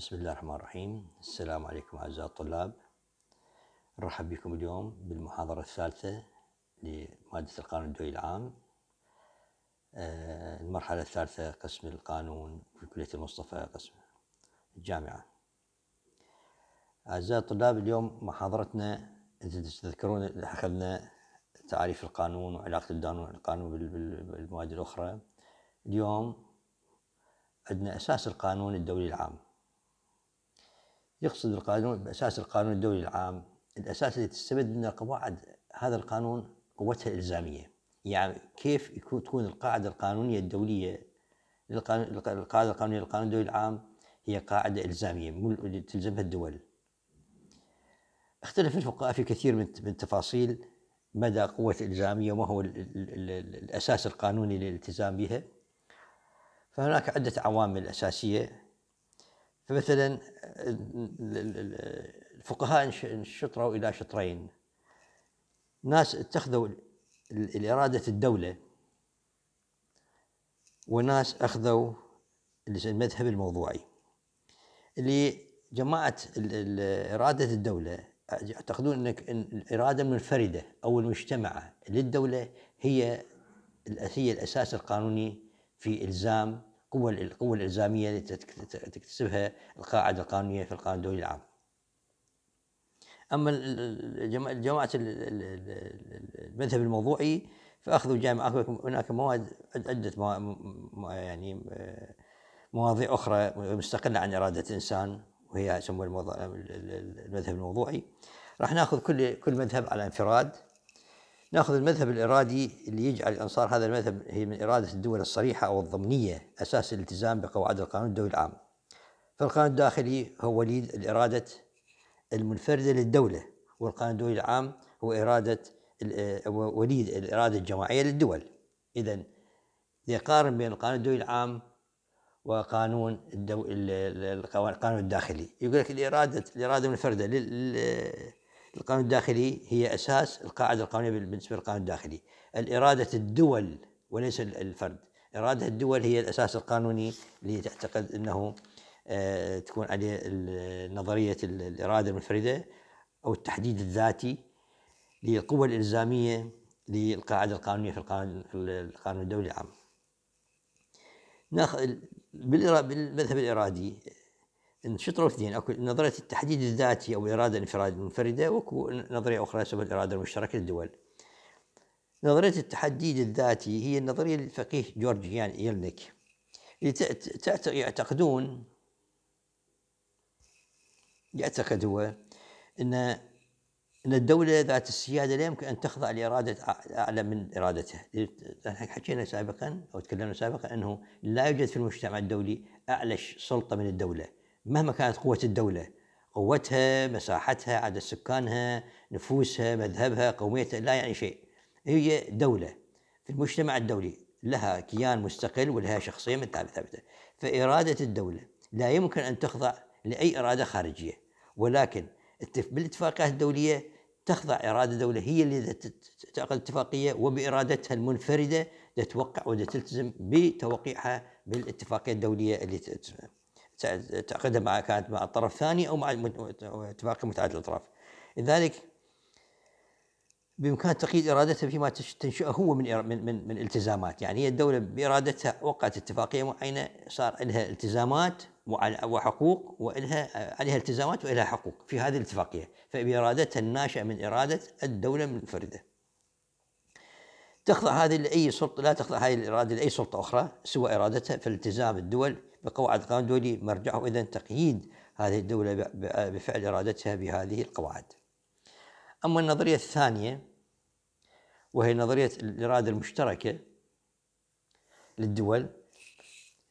بسم الله الرحمن الرحيم السلام عليكم أعزائي الطلاب نرحب بكم اليوم بالمحاضرة الثالثة لمادة القانون الدولي العام المرحلة الثالثة قسم القانون في كلية المصطفى قسم الجامعة أعزائي الطلاب اليوم محاضرتنا إذا تذكرون أخذنا تعريف القانون وعلاقة القانون بالمواد الأخرى اليوم عندنا أساس القانون الدولي العام يقصد القانون بأساس القانون الدولي العام الأساس اللي تستمد منه قواعد هذا القانون قوتها الإلزامية يعني كيف يكون تكون القاعدة القانونية الدولية القاعدة القانونية للقانون الدولي العام هي قاعدة إلزامية تلزمها الدول اختلف الفقهاء في كثير من التفاصيل مدى قوة الإلزامية وما هو الأساس القانوني للالتزام بها فهناك عدة عوامل أساسية فمثلا الفقهاء انشطروا إلى شطرين ناس اتخذوا الإرادة الدولة وناس أخذوا المذهب الموضوعي اللي جماعة إرادة الدولة يعتقدون أنك إن الإرادة المنفردة أو المجتمعة للدولة هي هي الأساس القانوني في إلزام القوة القوة الإلزامية التي تكتسبها القاعدة القانونية في القانون الدولي العام. أما جماعة المذهب الموضوعي فأخذوا جامعة هناك مواد عدة يعني آه، مواضيع أخرى مستقلة عن إرادة الإنسان وهي يسموها المذهب الموضوعي راح ناخذ كل كل مذهب على انفراد ناخذ المذهب الارادي اللي يجعل الانصار هذا المذهب هي من اراده الدول الصريحه او الضمنيه اساس الالتزام بقواعد القانون الدولي العام. فالقانون الداخلي هو وليد الاراده المنفرده للدوله والقانون الدولي العام هو اراده آه، وليد الاراده الجماعيه للدول. اذا يقارن بين القانون الدولي العام وقانون الدو... القانون الداخلي يقول لك الاراده الاراده المنفرده لل... القانون الداخلي هي اساس القاعده القانونيه بالنسبه للقانون الداخلي الاراده الدول وليس الفرد اراده الدول هي الاساس القانوني اللي تعتقد انه آه، تكون عليه نظريه الاراده المنفرده او التحديد الذاتي للقوه الالزاميه للقاعده القانونيه في القانون القانون الدولي العام ناخذ بالمذهب الارادي اثنين اكو نظريه التحديد الذاتي او الاراده الانفراد المنفرده واكو نظريه اخرى اسمها الاراده المشتركه للدول. نظريه التحديد الذاتي هي النظريه للفقيه يان يعني يلنك اللي يعتقدون يعتقد هو ان ان الدوله ذات السياده لا يمكن ان تخضع لاراده اعلى من ارادتها، حكينا سابقا او تكلمنا سابقا انه لا يوجد في المجتمع الدولي اعلى سلطه من الدوله. مهما كانت قوة الدولة قوتها مساحتها عدد سكانها نفوسها مذهبها قوميتها لا يعني شيء هي دولة في المجتمع الدولي لها كيان مستقل ولها شخصية من ثابتة فإرادة الدولة لا يمكن أن تخضع لأي إرادة خارجية ولكن بالاتفاقيات الدولية تخضع إرادة دولة هي اللي تعقد اتفاقية وبإرادتها المنفردة تتوقع وتلتزم بتوقيعها بالاتفاقية الدولية اللي تلتزمها تعقدها مع كانت مع الطرف الثاني او مع اتفاق متعدد الاطراف. لذلك بامكان تقييد ارادتها فيما تنشئه هو من من من, التزامات، يعني هي الدوله بارادتها وقعت اتفاقيه معينه صار لها التزامات وحقوق والها عليها التزامات والها حقوق في هذه الاتفاقيه، فبارادتها الناشئه من اراده الدوله منفرده. تخضع هذه لأي سلطة لا تخضع هذه الإرادة لأي سلطة أخرى سوى إرادتها فالتزام الدول بقواعد القانون الدولي مرجعه إذا تقييد هذه الدولة بفعل إرادتها بهذه القواعد أما النظرية الثانية وهي نظرية الإرادة المشتركة للدول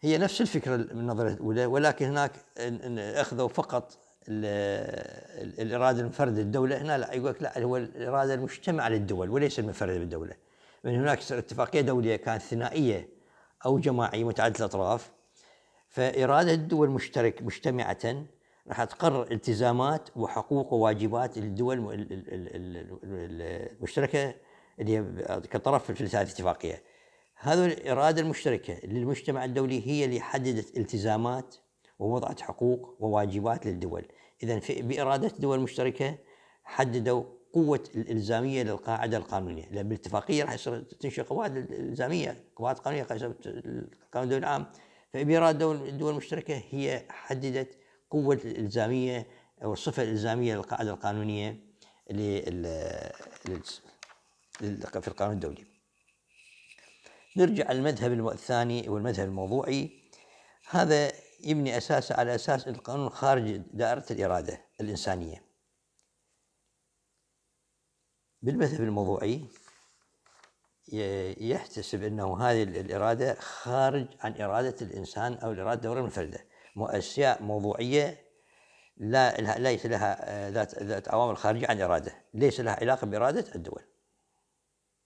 هي نفس الفكرة من النظرية الأولى ولكن هناك أخذوا فقط الإرادة المنفردة للدولة هنا لا يقول لك لا هو الإرادة المجتمعة للدول وليس المنفردة بالدولة من هناك اتفاقية دولية كانت ثنائية أو جماعية متعددة الأطراف فإرادة الدول مشترك مجتمعة راح تقرر التزامات وحقوق وواجبات الدول المشتركة اللي هي كطرف في هذه الاتفاقية هذه الإرادة المشتركة للمجتمع الدولي هي اللي حددت التزامات ووضعت حقوق وواجبات للدول إذا بإرادة الدول المشتركه حددوا قوه الالزاميه للقاعده القانونيه لان بالاتفاقيه راح يصير تنشئ قواعد الزاميه قواعد قانونيه القانون الدولي العام فاميرات دول الدول المشتركه هي حددت قوه الالزاميه او الصفه الالزاميه للقاعده القانونيه في القانون الدولي. نرجع للمذهب الثاني والمذهب الموضوعي هذا يبني اساسه على اساس القانون خارج دائره الاراده الانسانيه. بالمذهب الموضوعي يحتسب انه هذه الاراده خارج عن اراده الانسان او الاراده الدوره المنفرده اشياء موضوعيه لا ليس لها آه، ذات ذات عوامل خارجه عن الاراده، ليس لها علاقه باراده الدول.